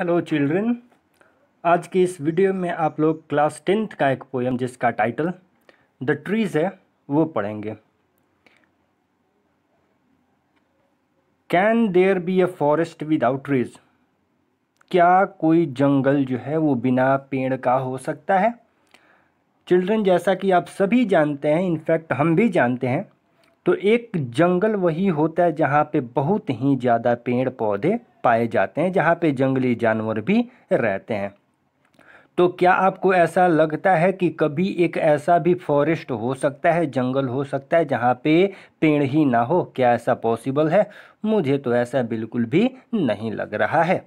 hello children आज की इस वीडियो में आप लोग क्लास टेंथ का एक पोएम जिसका टाइटल द ट्रीज़ है वो पढ़ेंगे can there be a forest without trees क्या कोई जंगल जो है वो बिना पेड़ का हो सकता है चिल्ड्रन जैसा कि आप सभी जानते हैं इनफैक्ट हम भी जानते हैं तो एक जंगल वही होता है जहाँ पे बहुत ही ज़्यादा पेड़ पौधे पाए जाते हैं जहाँ पे जंगली जानवर भी रहते हैं तो क्या आपको ऐसा लगता है कि कभी एक ऐसा भी फॉरेस्ट हो सकता है जंगल हो सकता है जहाँ पे पेड़ ही ना हो क्या ऐसा पॉसिबल है मुझे तो ऐसा बिल्कुल भी नहीं लग रहा है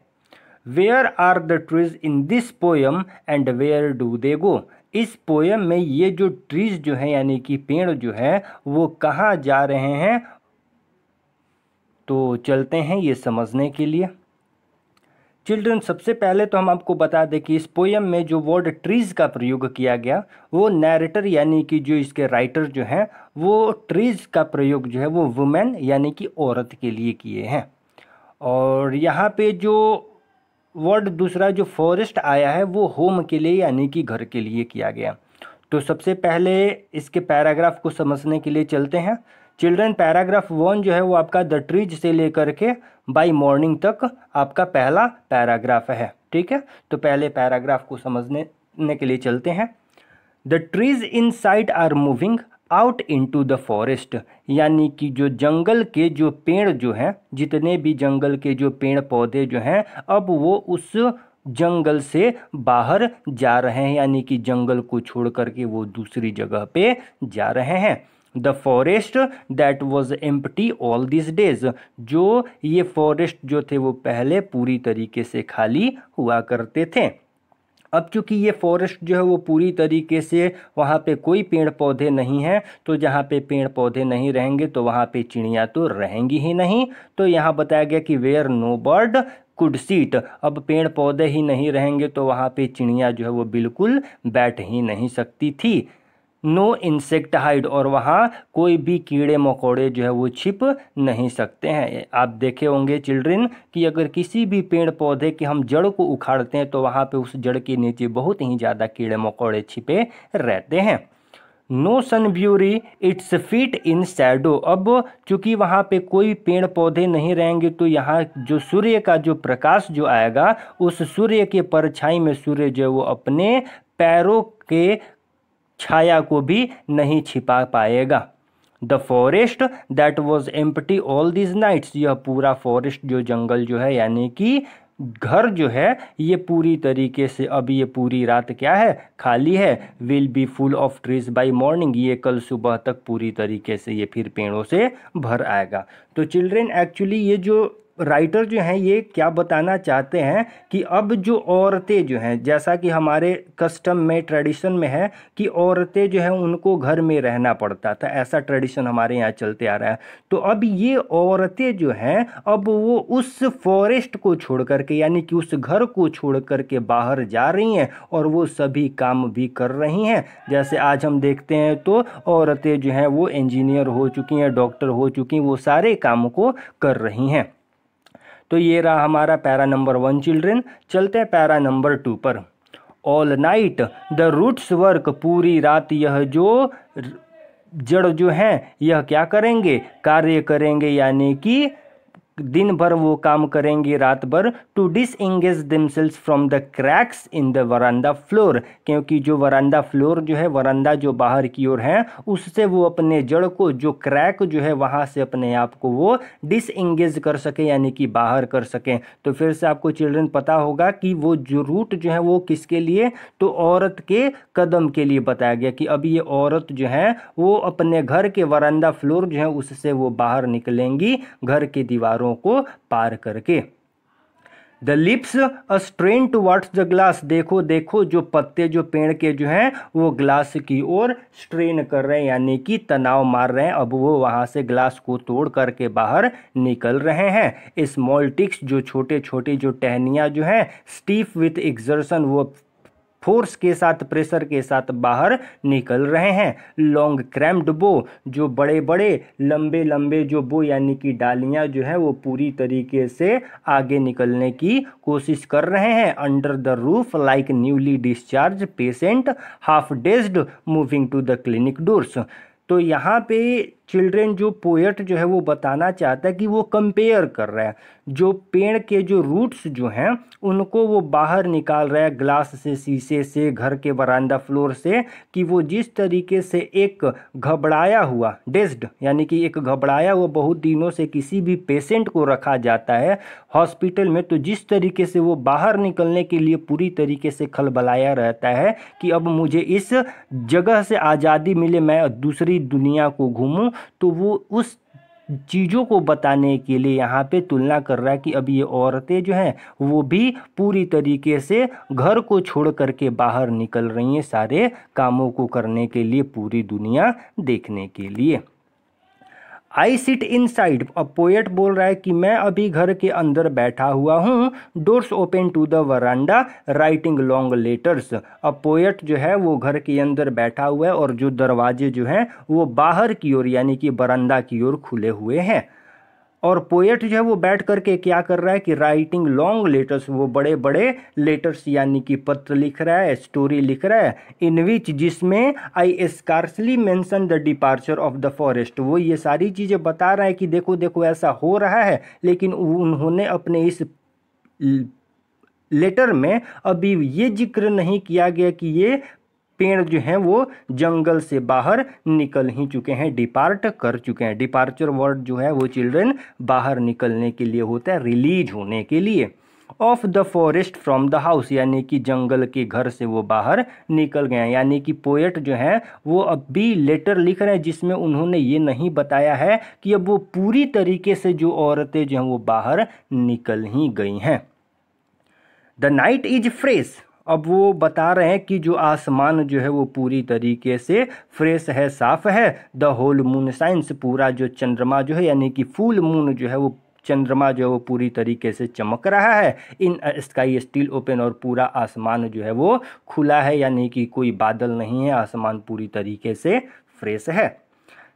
where are the trees in this poem and where do they go इस पोएम में ये जो ट्रीज जो है यानी कि पेड़ जो है वो कहाँ जा रहे हैं तो चलते हैं ये समझने के लिए चिल्ड्रन सबसे पहले तो हम आपको बता दें कि इस पोयम में जो वर्ड ट्रीज़ का प्रयोग किया गया वो नैरेटर यानी कि जो इसके राइटर जो हैं वो ट्रीज़ का प्रयोग जो है वो वुमेन यानी कि औरत के लिए किए हैं और यहाँ पे जो वर्ड दूसरा जो फॉरेस्ट आया है वो होम के लिए यानी कि घर के लिए किया गया तो सबसे पहले इसके पैराग्राफ को समझने के लिए चलते हैं चिल्ड्रन पैराग्राफ वन जो है वो आपका द ट्रीज से लेकर के बाई मॉर्निंग तक आपका पहला पैराग्राफ है ठीक है तो पहले पैराग्राफ को समझने के लिए चलते हैं the trees inside are moving out to the forest यानी कि जो जंगल के जो पेड़ जो हैं जितने भी जंगल के जो पेड़ पौधे जो हैं अब वो उस जंगल से बाहर जा रहे हैं यानी कि जंगल को छोड़ करके वो दूसरी जगह पे जा रहे हैं the forest that was empty all this days जो ये फॉरेस्ट जो थे वो पहले पूरी तरीके से खाली हुआ करते थे अब चूँकि ये फॉरेस्ट जो है वो पूरी तरीके से वहाँ पे कोई पेड़ पौधे नहीं हैं तो जहाँ पे पेड़ पौधे नहीं रहेंगे तो वहाँ पे चिड़िया तो रहेंगी ही नहीं तो यहाँ बताया गया कि where no bird could sit अब पेड़ पौधे ही नहीं रहेंगे तो वहाँ पे चिड़िया जो है वो बिल्कुल बैठ ही नहीं सकती थी नो इंसेक्ट हाइड और वहाँ कोई भी कीड़े मकोड़े जो है वो छिप नहीं सकते हैं आप देखे होंगे चिल्ड्रन कि अगर किसी भी पेड़ पौधे की हम जड़ को उखाड़ते हैं तो वहाँ पे उस जड़ के नीचे बहुत ही ज़्यादा कीड़े मकोड़े छिपे रहते हैं no sun bury its feet in shadow अब चूंकि वहाँ पे कोई पेड़ पौधे नहीं रहेंगे तो यहाँ जो सूर्य का जो प्रकाश जो आएगा उस सूर्य के परछाई में सूर्य जो है वो अपने पैरों के छाया को भी नहीं छिपा पाएगा the forest that was empty all these nights यह पूरा फॉरेस्ट जो जंगल जो है यानी कि घर जो है ये पूरी तरीके से अभी ये पूरी रात क्या है खाली है will be full of trees by morning ये कल सुबह तक पूरी तरीके से ये फिर पेड़ों से भर आएगा तो चिल्ड्रेन एक्चुअली ये जो राइटर जो हैं ये क्या बताना चाहते हैं कि अब जो औरतें जो हैं जैसा कि हमारे कस्टम में ट्रेडिशन में है कि औरतें जो हैं उनको घर में रहना पड़ता था ऐसा ट्रेडिशन हमारे यहाँ चलते आ रहा है तो अब ये औरतें जो हैं अब वो उस फॉरेस्ट को छोड़ कर के यानी कि उस घर को छोड़ करके बाहर जा रही हैं और वो सभी काम भी कर रही हैं जैसे आज हम देखते हैं तो औरतें जो हैं वो इंजीनियर हो चुकी हैं डॉक्टर हो चुकी हैं वो सारे काम को कर रही हैं तो ये रहा हमारा पैरा नंबर वन चिल्ड्रेन चलते हैं पैरा नंबर टू पर all night the roots work पूरी रात यह जो जड़ जो हैं यह क्या करेंगे कार्य करेंगे यानी कि दिन भर वो काम करेंगे रात भर to dis disengage themselves from the cracks in the veranda floor क्योंकि जो वरांडा फ्लोर जो है वरांडा जो बाहर की ओर है उससे वो अपने जड़ को जो क्रैक जो है वहाँ से अपने आप को वो डिस एंगेज कर सकें यानी कि बाहर कर सकें तो फिर से आपको चिल्ड्रन पता होगा कि वो जो रूट जो है वो किसके लिए तो औरत के कदम के लिए बताया गया कि अब ये औरत जो है वो अपने घर के वरांडा फ्लोर जो है उससे वो बाहर निकलेंगी घर की दीवारों दीवारों को पार करके the leaves a strain towards the glass देखो देखो जो पत्ते जो पेड़ के जो हैं वो ग्लास की ओर स्ट्रेन कर रहे हैं यानी कि तनाव मार रहे हैं अब वो वहाँ से ग्लास को तोड़ करके बाहर निकल रहे हैं स्मॉल टिक्स जो छोटे छोटे जो टहनियाँ जो हैं स्टीफ विथ एक्सर्सन वो फोर्स के साथ प्रेशर के साथ बाहर निकल रहे हैं लॉन्ग क्रैम्ड बो जो बड़े बड़े लंबे लंबे जो बो यानी कि डालियाँ जो हैं वो पूरी तरीके से आगे निकलने की कोशिश कर रहे हैं under the roof like newly discharged patient half dazed moving to the clinic doors तो यहाँ पे चिल्ड्रेन जो पोएट जो है वो बताना चाहता है कि वो कंपेयर कर रहा है जो पेड़ के जो रूट्स जो हैं उनको वो बाहर निकाल रहा है ग्लास से शीशे से घर के बरामदा फ्लोर से कि वो जिस तरीके से एक घबराया हुआ डेस्ड यानी कि एक घबराया हुआ बहुत दिनों से किसी भी पेशेंट को रखा जाता है हॉस्पिटल में तो जिस तरीके से वो बाहर निकलने के लिए पूरी तरीके से खलबलाया रहता है कि अब मुझे इस जगह से आज़ादी मिले मैं दूसरी दुनिया को घूमूँ तो वो उस चीज़ों को बताने के लिए यहाँ पे तुलना कर रहा है कि अब ये औरतें जो हैं वो भी पूरी तरीके से घर को छोड़ कर के बाहर निकल रही हैं सारे कामों को करने के लिए पूरी दुनिया देखने के लिए आई सिट इन साइड अब पोएट बोल रहा है कि मैं अभी घर के अंदर बैठा हुआ हूँ doors open to the veranda writing long letters अब पोएट जो है वो घर के अंदर बैठा हुआ है और जो दरवाजे जो हैं वो बाहर की ओर यानी कि बरांडा की ओर खुले हुए हैं और पोएट जो है वो बैठ करके क्या कर रहा है कि राइटिंग लॉन्ग लेटर्स वो बड़े बड़े लेटर्स यानी कि पत्र लिख रहा है स्टोरी लिख रहा है इन विच जिसमें I scarcely mention the departure of the forest वो ये सारी चीज़ें बता रहा है कि देखो देखो ऐसा हो रहा है लेकिन उन्होंने अपने इस लेटर में अभी ये जिक्र नहीं किया गया कि ये पेड़ जो हैं वो जंगल से बाहर निकल ही चुके हैं डिपार्ट कर चुके हैं डिपार्चर वर्ड जो है वो चिल्ड्रेन बाहर निकलने के लिए होता है रिलीज होने के लिए of the forest from the house यानी कि जंगल के घर से वो बाहर निकल गए यानी कि पोएट जो हैं वो अब भी लेटर लिख रहे हैं जिसमें उन्होंने ये नहीं बताया है कि अब वो पूरी तरीके से जो औरतें जो हैं वो बाहर निकल ही गई हैं द नाइट इज फ्रेश अब वो बता रहे हैं कि जो आसमान जो है वो पूरी तरीके से फ्रेश है साफ़ है द होल मून साइंस पूरा जो चंद्रमा जो है यानी कि फुल मून जो है वो चंद्रमा जो है वो पूरी तरीके से चमक रहा है इन स्काई स्टील ओपन और पूरा आसमान जो है वो खुला है यानी कि कोई बादल नहीं है आसमान पूरी तरीके से फ्रेश है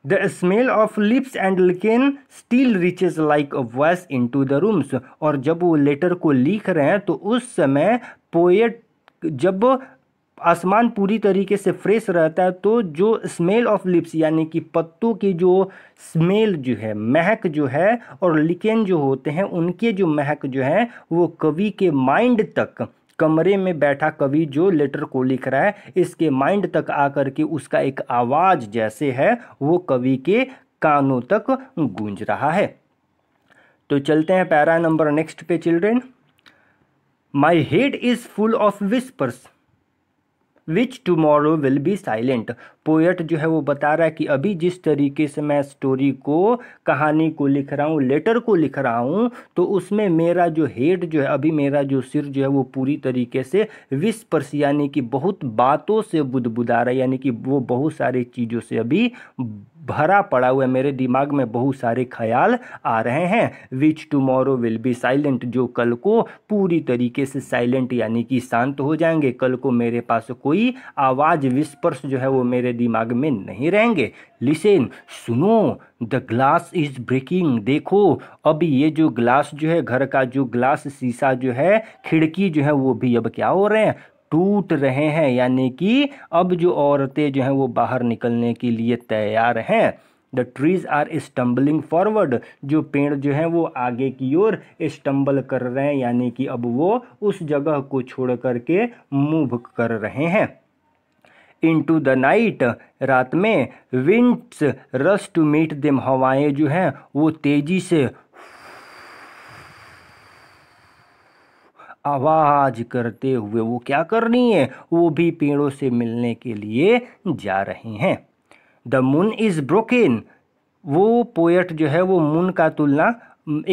the smell of leaves and lichen still reaches like a voice into the rooms और जब वो लेटर को लिख रहे हैं तो उस समय पोएट जब आसमान पूरी तरीके से फ्रेश रहता है तो जो स्मेल ऑफ लिप्स यानी कि पत्तों की जो स्मेल जो है महक जो है और लिकेन जो होते हैं उनके जो महक जो है वो कवि के माइंड तक कमरे में बैठा कवि जो लेटर को लिख रहा है इसके माइंड तक आकर के उसका एक आवाज़ जैसे है वो कवि के कानों तक गूंज रहा है तो चलते हैं पैरा नंबर नेक्स्ट पे children my head is full of whispers which tomorrow will be silent poet जो है वो बता रहा है कि अभी जिस तरीके से मैं स्टोरी को कहानी को लिख रहा हूँ लेटर को लिख रहा हूँ तो उसमें मेरा जो हेड जो है अभी मेरा जो सिर जो है वो पूरी तरीके से विस्पर्स यानी कि बहुत बातों से बुदबुदा रहा है यानी कि वो बहुत सारी चीज़ों से अभी भरा पड़ा हुआ है मेरे दिमाग में बहुत सारे ख्याल आ रहे हैं which tomorrow will be silent जो कल को पूरी तरीके से साइलेंट यानी कि शांत हो जाएंगे कल को मेरे पास कोई आवाज़ विस्पर्श जो है वो मेरे दिमाग में नहीं रहेंगे लिसेन सुनो द ग्लास इज़ ब्रेकिंग देखो अब ये जो ग्लास जो है घर का जो ग्लास शीशा जो है खिड़की जो है वो भी अब क्या हो रहे हैं टूट रहे हैं यानी कि अब जो औरतें जो हैं वो बाहर निकलने के लिए तैयार हैं the trees are stumbling forward जो पेड़ जो हैं वो आगे की ओर स्टम्बल कर रहे हैं यानी कि अब वो उस जगह को छोड़ करके मूव कर रहे हैं इन टू द नाइट रात में विंट्स रस टू मीट दम हवाएँ जो हैं वो तेज़ी से आवाज़ करते हुए वो क्या कर रही है वो भी पेड़ों से मिलने के लिए जा रहे हैं द मून इज़ ब्रोकिन वो पोएट जो है वो मून का तुलना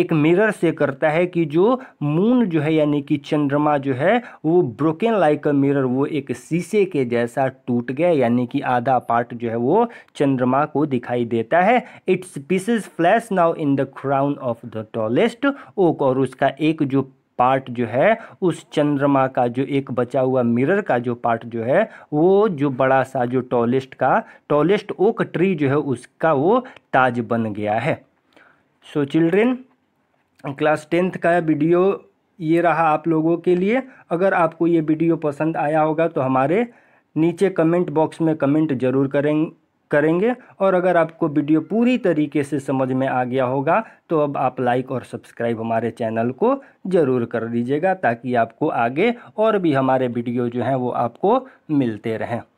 एक मिरर से करता है कि जो मून जो है यानी कि चंद्रमा जो है वो ब्रोकन लाइक अ मिरर वो एक शीशे के जैसा टूट गया यानी कि आधा पार्ट जो है वो चंद्रमा को दिखाई देता है its pieces flash now in the crown of the tallest oak और उसका एक जो पार्ट जो है उस चंद्रमा का जो एक बचा हुआ मिरर का जो पार्ट जो है वो जो बड़ा सा जो टॉलेस्ट का टॉलेस्ट ओक ट्री जो है उसका वो ताज बन गया है so so, children class tenth का वीडियो ये रहा आप लोगों के लिए अगर आपको ये वीडियो पसंद आया होगा तो हमारे नीचे कमेंट बॉक्स में कमेंट जरूर करें करेंगे और अगर आपको वीडियो पूरी तरीके से समझ में आ गया होगा तो अब आप लाइक और सब्सक्राइब हमारे चैनल को ज़रूर कर दीजिएगा ताकि आपको आगे और भी हमारे वीडियो जो हैं वो आपको मिलते रहें